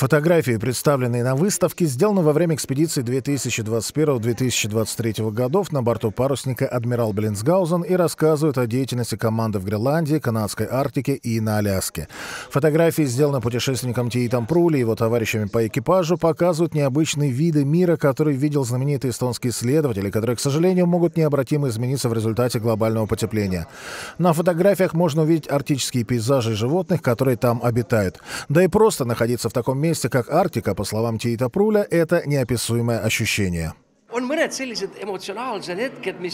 Фотографии, представленные на выставке, сделаны во время экспедиции 2021-2023 годов на борту парусника «Адмирал Блинсгаузен» и рассказывают о деятельности команды в Гренландии, Канадской Арктике и на Аляске. Фотографии, сделанные путешественником Тиитом Прули и его товарищами по экипажу, показывают необычные виды мира, которые видел знаменитый эстонский исследователь, которые, к сожалению, могут необратимо измениться в результате глобального потепления. На фотографиях можно увидеть арктические пейзажи животных, которые там обитают. Да и просто находиться в таком месте месте, как Арктика, по словам Тиита Пруля, это неописуемое ощущение.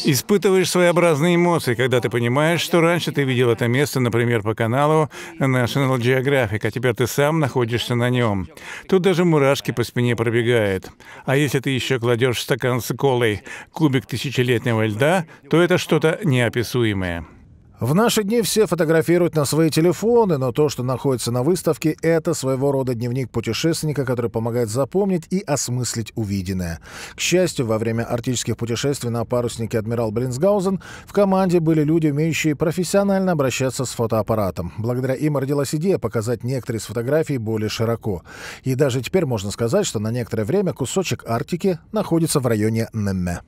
Испытываешь своеобразные эмоции, когда ты понимаешь, что раньше ты видел это место, например, по каналу National Geographic, а теперь ты сам находишься на нем. Тут даже мурашки по спине пробегают. А если ты еще кладешь стакан с колой кубик тысячелетнего льда, то это что-то неописуемое. В наши дни все фотографируют на свои телефоны, но то, что находится на выставке, это своего рода дневник путешественника, который помогает запомнить и осмыслить увиденное. К счастью, во время арктических путешествий на паруснике «Адмирал Блинсгаузен» в команде были люди, умеющие профессионально обращаться с фотоаппаратом. Благодаря им родилась идея показать некоторые из фотографий более широко. И даже теперь можно сказать, что на некоторое время кусочек Арктики находится в районе Немме.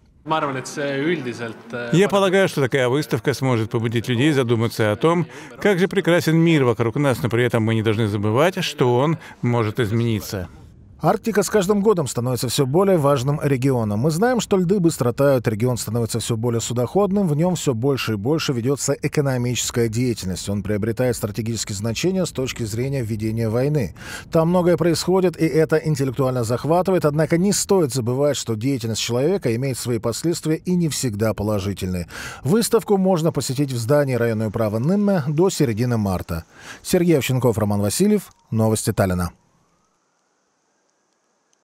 Äh, Я полагаю, что такая выставка сможет побудить людей задуматься о том, как же прекрасен мир вокруг нас, но при этом мы не должны забывать, что он может измениться. Арктика с каждым годом становится все более важным регионом. Мы знаем, что льды быстро тают, регион становится все более судоходным, в нем все больше и больше ведется экономическая деятельность. Он приобретает стратегические значения с точки зрения ведения войны. Там многое происходит, и это интеллектуально захватывает, однако не стоит забывать, что деятельность человека имеет свои последствия и не всегда положительные. Выставку можно посетить в здании районной управы Нымме до середины марта. Сергей Овченков, Роман Васильев, Новости Таллина.